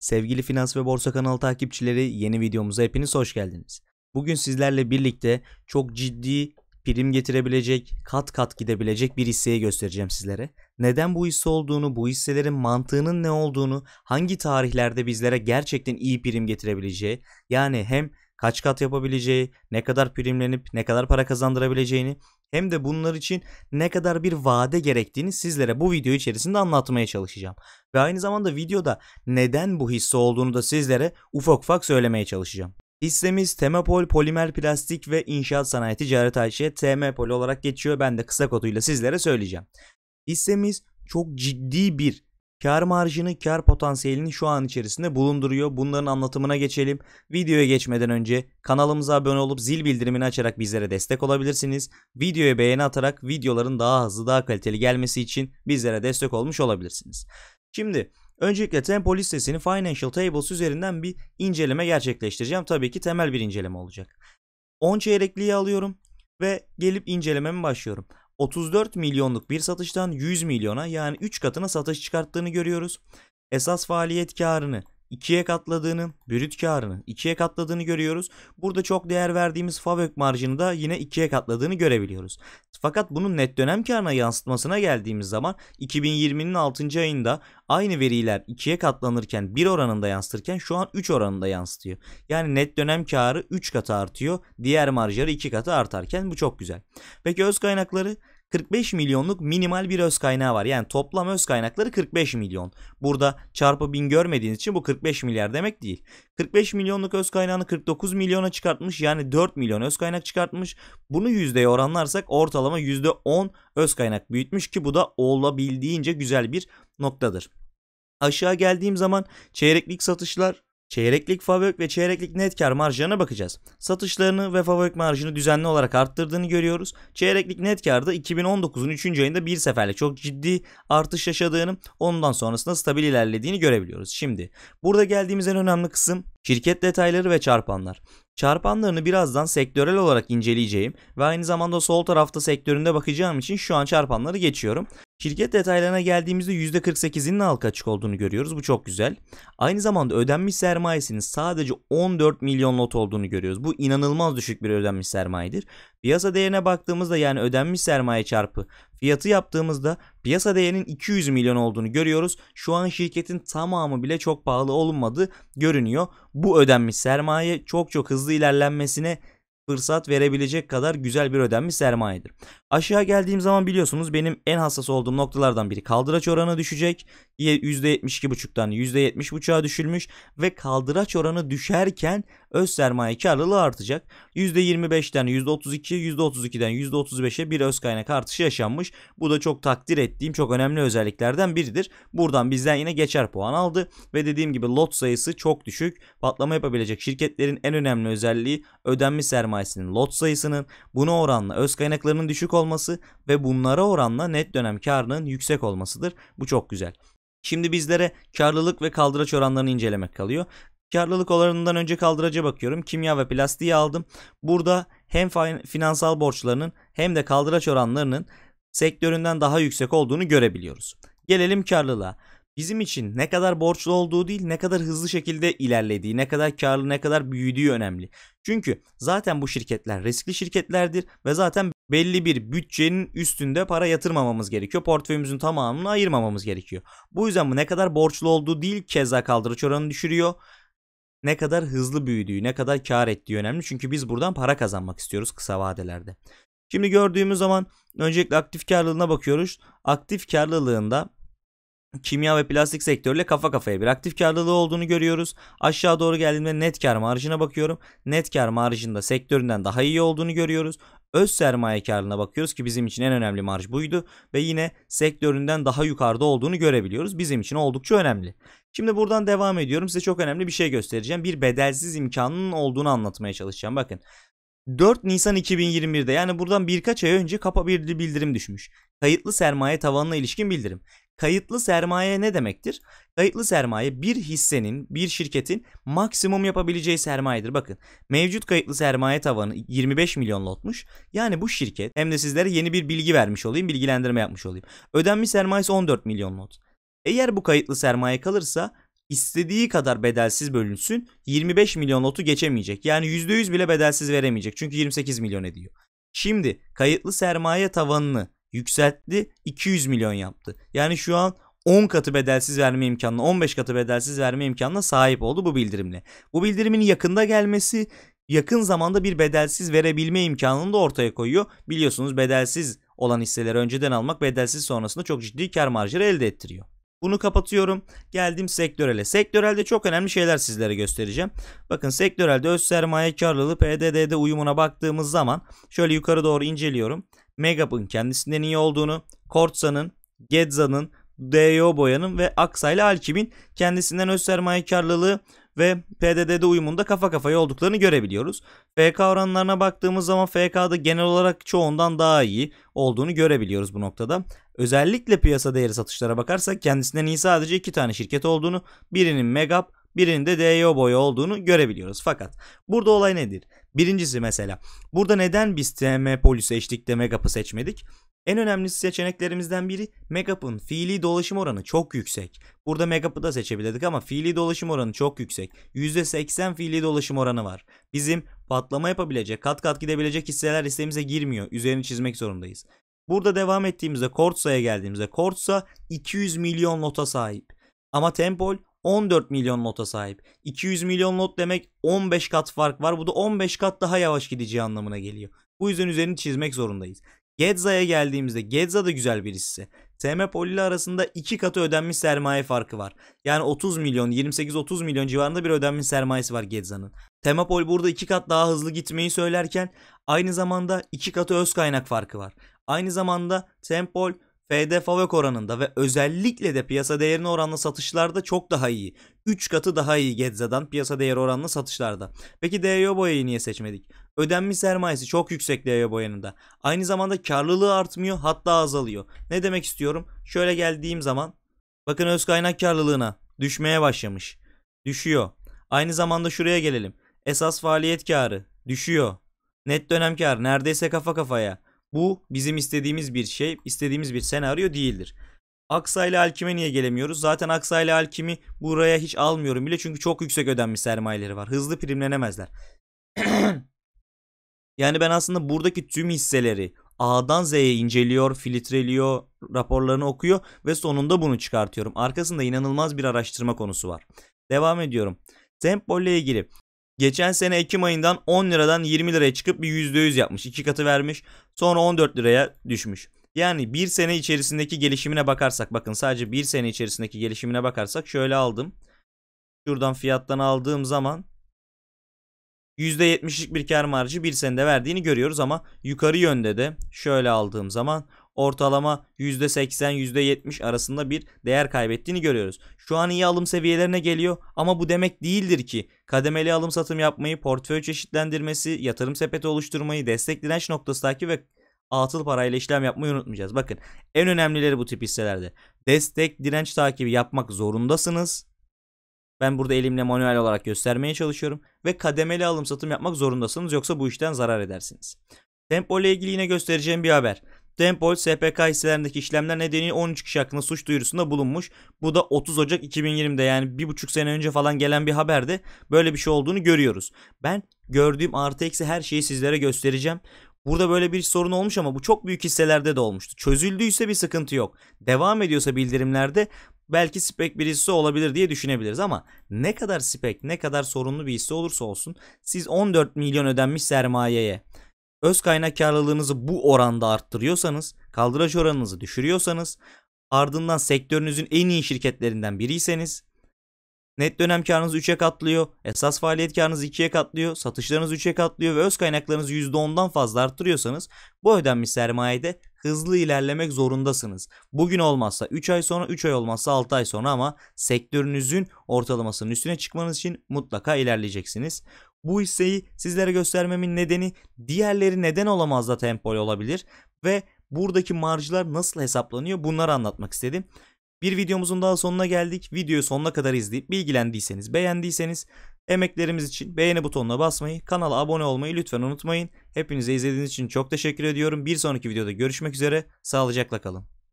Sevgili Finans ve Borsa kanalı takipçileri yeni videomuza hepiniz hoş geldiniz. Bugün sizlerle birlikte çok ciddi prim getirebilecek, kat kat gidebilecek bir hisseyi göstereceğim sizlere. Neden bu hisse olduğunu, bu hisselerin mantığının ne olduğunu, hangi tarihlerde bizlere gerçekten iyi prim getirebileceği, yani hem kaç kat yapabileceği, ne kadar primlenip ne kadar para kazandırabileceğini hem de bunlar için ne kadar bir vade gerektiğini sizlere bu video içerisinde anlatmaya çalışacağım. Ve aynı zamanda videoda neden bu hisse olduğunu da sizlere ufak ufak söylemeye çalışacağım. Hissemiz Temapol Polimer Plastik ve İnşaat Sanayi Ticaret AŞ Temapol olarak geçiyor. Ben de kısa koduyla sizlere söyleyeceğim. Hissemiz çok ciddi bir kar marjını, kar potansiyelini şu an içerisinde bulunduruyor. Bunların anlatımına geçelim. Videoya geçmeden önce kanalımıza abone olup zil bildirimini açarak bizlere destek olabilirsiniz. Videoya beğeni atarak videoların daha hızlı, daha kaliteli gelmesi için bizlere destek olmuş olabilirsiniz. Şimdi Öncelikle tempo listesini Financial Tables üzerinden bir inceleme gerçekleştireceğim. Tabii ki temel bir inceleme olacak. 10 çeyrekliği alıyorum ve gelip incelememe başlıyorum. 34 milyonluk bir satıştan 100 milyona yani 3 katına satış çıkarttığını görüyoruz. Esas faaliyet karını ikiye katladığını, brüt karını ikiye katladığını görüyoruz. Burada çok değer verdiğimiz FAVÖK marjını da yine ikiye katladığını görebiliyoruz. Fakat bunun net dönem karına yansıtmasına geldiğimiz zaman 2020'nin 6. ayında aynı veriler ikiye katlanırken 1 oranında yansıtırken şu an 3 oranında yansıtıyor. Yani net dönem karı 3 katı artıyor. Diğer marjları 2 katı artarken bu çok güzel. Peki öz kaynakları 45 milyonluk minimal bir öz kaynağı var. Yani toplam öz kaynakları 45 milyon. Burada çarpı bin görmediğiniz için bu 45 milyar demek değil. 45 milyonluk öz kaynağını 49 milyona çıkartmış. Yani 4 milyon öz kaynak çıkartmış. Bunu yüzdeye oranlarsak ortalama %10 öz kaynak büyütmüş ki bu da olabildiğince güzel bir noktadır. Aşağı geldiğim zaman çeyreklik satışlar Çeyreklik fabrik ve çeyreklik net kar marjlarına bakacağız. Satışlarını ve fabrik marjını düzenli olarak arttırdığını görüyoruz. Çeyreklik net karda 2019'un 3. ayında bir seferlik çok ciddi artış yaşadığını ondan sonrasında stabil ilerlediğini görebiliyoruz. Şimdi burada geldiğimiz en önemli kısım şirket detayları ve çarpanlar. Çarpanlarını birazdan sektörel olarak inceleyeceğim ve aynı zamanda sol tarafta sektöründe bakacağım için şu an çarpanları geçiyorum. Şirket detaylarına geldiğimizde %48'inin halka açık olduğunu görüyoruz. Bu çok güzel. Aynı zamanda ödenmiş sermayesinin sadece 14 milyon lot olduğunu görüyoruz. Bu inanılmaz düşük bir ödenmiş sermayedir. Piyasa değerine baktığımızda yani ödenmiş sermaye çarpı fiyatı yaptığımızda piyasa değerinin 200 milyon olduğunu görüyoruz. Şu an şirketin tamamı bile çok pahalı olunmadı görünüyor. Bu ödenmiş sermaye çok çok hızlı ilerlenmesine fırsat verebilecek kadar güzel bir ödenmiş sermayedir. Aşağı geldiğim zaman biliyorsunuz benim en hassas olduğum noktalardan biri kaldıraç oranı düşecek. %72,5'tan %70,5'a düşülmüş ve kaldıraç oranı düşerken öz sermaye karlılığı artacak. %25'ten %32, %32'den %35'e bir öz kaynak artışı yaşanmış. Bu da çok takdir ettiğim çok önemli özelliklerden biridir. Buradan bizden yine geçer puan aldı ve dediğim gibi lot sayısı çok düşük. Patlama yapabilecek şirketlerin en önemli özelliği ödenmiş sermayesinin lot sayısının buna oranla öz kaynaklarının düşük olması olması ve bunlara oranla net dönem karının yüksek olmasıdır. Bu çok güzel. Şimdi bizlere karlılık ve kaldıraç oranlarını incelemek kalıyor. Karlılık oranından önce kaldıraca bakıyorum. Kimya ve plastiği aldım. Burada hem finansal borçlarının hem de kaldıraç oranlarının sektöründen daha yüksek olduğunu görebiliyoruz. Gelelim karlılığa. Bizim için ne kadar borçlu olduğu değil ne kadar hızlı şekilde ilerlediği, ne kadar karlı, ne kadar büyüdüğü önemli. Çünkü zaten bu şirketler riskli şirketlerdir ve zaten belli bir bütçenin üstünde para yatırmamamız gerekiyor. Portföyümüzün tamamını ayırmamamız gerekiyor. Bu yüzden bu ne kadar borçlu olduğu değil keza kaldırıç oranını düşürüyor. Ne kadar hızlı büyüdüğü, ne kadar kar ettiği önemli. Çünkü biz buradan para kazanmak istiyoruz kısa vadelerde. Şimdi gördüğümüz zaman öncelikle aktif karlılığına bakıyoruz. Aktif karlılığında kimya ve plastik sektörüyle kafa kafaya bir aktif karlılığı olduğunu görüyoruz. Aşağı doğru geldiğimde net kar marjına bakıyorum. Net kar marjında sektöründen daha iyi olduğunu görüyoruz. Öz sermaye karına bakıyoruz ki bizim için en önemli marj buydu ve yine sektöründen daha yukarıda olduğunu görebiliyoruz. Bizim için oldukça önemli. Şimdi buradan devam ediyorum. Size çok önemli bir şey göstereceğim. Bir bedelsiz imkanın olduğunu anlatmaya çalışacağım. Bakın 4 Nisan 2021'de yani buradan birkaç ay önce kapa bir bildirim düşmüş. Kayıtlı sermaye tavanına ilişkin bildirim. Kayıtlı sermaye ne demektir? Kayıtlı sermaye bir hissenin, bir şirketin maksimum yapabileceği sermayedir. Bakın mevcut kayıtlı sermaye tavanı 25 milyon lotmuş. Yani bu şirket hem de sizlere yeni bir bilgi vermiş olayım, bilgilendirme yapmış olayım. Ödenmiş sermayesi 14 milyon lot. Eğer bu kayıtlı sermaye kalırsa istediği kadar bedelsiz bölünsün 25 milyon lotu geçemeyecek. Yani %100 bile bedelsiz veremeyecek çünkü 28 milyon ediyor. Şimdi kayıtlı sermaye tavanını yükseltti 200 milyon yaptı. Yani şu an 10 katı bedelsiz verme imkanına 15 katı bedelsiz verme imkanına sahip oldu bu bildirimle. Bu bildirimin yakında gelmesi yakın zamanda bir bedelsiz verebilme imkanını da ortaya koyuyor. Biliyorsunuz bedelsiz olan hisseleri önceden almak bedelsiz sonrasında çok ciddi kar marjları elde ettiriyor. Bunu kapatıyorum. Geldim sektörele. Sektörelde çok önemli şeyler sizlere göstereceğim. Bakın sektörelde öz sermaye karlılığı PDD'de uyumuna baktığımız zaman şöyle yukarı doğru inceliyorum. Megap'ın kendisinden iyi olduğunu, Kortsa'nın, Gedza'nın, DO Boya'nın ve Aksa ile Alkim'in kendisinden öz sermaye karlılığı ve PDD'de uyumunda kafa kafaya olduklarını görebiliyoruz. FK oranlarına baktığımız zaman FK'da genel olarak çoğundan daha iyi olduğunu görebiliyoruz bu noktada. Özellikle piyasa değeri satışlara bakarsak kendisinden iyi sadece iki tane şirket olduğunu, birinin Megap, birinin de DEO boyu olduğunu görebiliyoruz. Fakat burada olay nedir? Birincisi mesela burada neden biz TM Poli seçtik Megap'ı seçmedik? En önemli seçeneklerimizden biri Megap'ın fiili dolaşım oranı çok yüksek. Burada Megap'ı da seçebilirdik ama fiili dolaşım oranı çok yüksek. %80 fiili dolaşım oranı var. Bizim patlama yapabilecek, kat kat gidebilecek hisseler listemize girmiyor. Üzerini çizmek zorundayız. Burada devam ettiğimizde Kortsa'ya geldiğimizde Kortsa 200 milyon nota sahip. Ama Tempol 14 milyon nota sahip. 200 milyon not demek 15 kat fark var. Bu da 15 kat daha yavaş gideceği anlamına geliyor. Bu yüzden üzerini çizmek zorundayız. Gedza'ya geldiğimizde Gedza da güzel bir hisse. TM Poli arasında iki katı ödenmiş sermaye farkı var. Yani 30 milyon 28-30 milyon civarında bir ödenmiş sermayesi var Gedza'nın. Temapol burada iki kat daha hızlı gitmeyi söylerken aynı zamanda iki katı öz kaynak farkı var. Aynı zamanda Tempol FD Favök oranında ve özellikle de piyasa değerine oranlı satışlarda çok daha iyi. 3 katı daha iyi Gedza'dan piyasa değeri oranlı satışlarda. Peki DYOBO'yu niye seçmedik? Ödenmiş sermayesi çok yüksek levye boyanında. Aynı zamanda karlılığı artmıyor hatta azalıyor. Ne demek istiyorum? Şöyle geldiğim zaman bakın öz kaynak karlılığına düşmeye başlamış. Düşüyor. Aynı zamanda şuraya gelelim. Esas faaliyet karı düşüyor. Net dönem karı neredeyse kafa kafaya. Bu bizim istediğimiz bir şey, istediğimiz bir senaryo değildir. Aksa ile Alkim'e niye gelemiyoruz? Zaten Aksa ile Alkim'i buraya hiç almıyorum bile çünkü çok yüksek ödenmiş sermayeleri var. Hızlı primlenemezler. Yani ben aslında buradaki tüm hisseleri A'dan Z'ye inceliyor, filtreliyor, raporlarını okuyor ve sonunda bunu çıkartıyorum. Arkasında inanılmaz bir araştırma konusu var. Devam ediyorum. Sempol ile ilgili Geçen sene Ekim ayından 10 liradan 20 liraya çıkıp bir %100 yapmış. 2 katı vermiş. Sonra 14 liraya düşmüş. Yani bir sene içerisindeki gelişimine bakarsak bakın sadece bir sene içerisindeki gelişimine bakarsak şöyle aldım. Şuradan fiyattan aldığım zaman %70'lik bir kar marjı bir senede verdiğini görüyoruz ama yukarı yönde de şöyle aldığım zaman ortalama %80 %70 arasında bir değer kaybettiğini görüyoruz. Şu an iyi alım seviyelerine geliyor ama bu demek değildir ki kademeli alım satım yapmayı, portföy çeşitlendirmesi, yatırım sepeti oluşturmayı, destek direnç noktası takip ve atıl parayla işlem yapmayı unutmayacağız. Bakın en önemlileri bu tip hisselerde. Destek direnç takibi yapmak zorundasınız ben burada elimle manuel olarak göstermeye çalışıyorum ve kademeli alım satım yapmak zorundasınız yoksa bu işten zarar edersiniz. Tempol ile ilgili yine göstereceğim bir haber. Tempol SPK hisselerindeki işlemler nedeniyle 13 kişi hakkında suç duyurusunda bulunmuş. Bu da 30 Ocak 2020'de yani bir buçuk sene önce falan gelen bir haberde böyle bir şey olduğunu görüyoruz. Ben gördüğüm artı eksi her şeyi sizlere göstereceğim. Burada böyle bir sorun olmuş ama bu çok büyük hisselerde de olmuştu. Çözüldüyse bir sıkıntı yok. Devam ediyorsa bildirimlerde belki spek bir hisse olabilir diye düşünebiliriz ama ne kadar spek ne kadar sorunlu bir hisse olursa olsun siz 14 milyon ödenmiş sermayeye öz kaynak karlılığınızı bu oranda arttırıyorsanız kaldıraç oranınızı düşürüyorsanız ardından sektörünüzün en iyi şirketlerinden biriyseniz net dönem karınız 3'e katlıyor, esas faaliyet karınız 2'ye katlıyor, satışlarınız 3'e katlıyor ve öz kaynaklarınızı %10'dan fazla arttırıyorsanız bu ödenmiş sermayede hızlı ilerlemek zorundasınız. Bugün olmazsa 3 ay sonra 3 ay olmazsa 6 ay sonra ama sektörünüzün ortalamasının üstüne çıkmanız için mutlaka ilerleyeceksiniz. Bu hisseyi sizlere göstermemin nedeni diğerleri neden olamaz da tempol olabilir ve buradaki marjlar nasıl hesaplanıyor bunları anlatmak istedim. Bir videomuzun daha sonuna geldik. Videoyu sonuna kadar izleyip bilgilendiyseniz, beğendiyseniz Emeklerimiz için beğeni butonuna basmayı, kanala abone olmayı lütfen unutmayın. Hepinize izlediğiniz için çok teşekkür ediyorum. Bir sonraki videoda görüşmek üzere. Sağlıcakla kalın.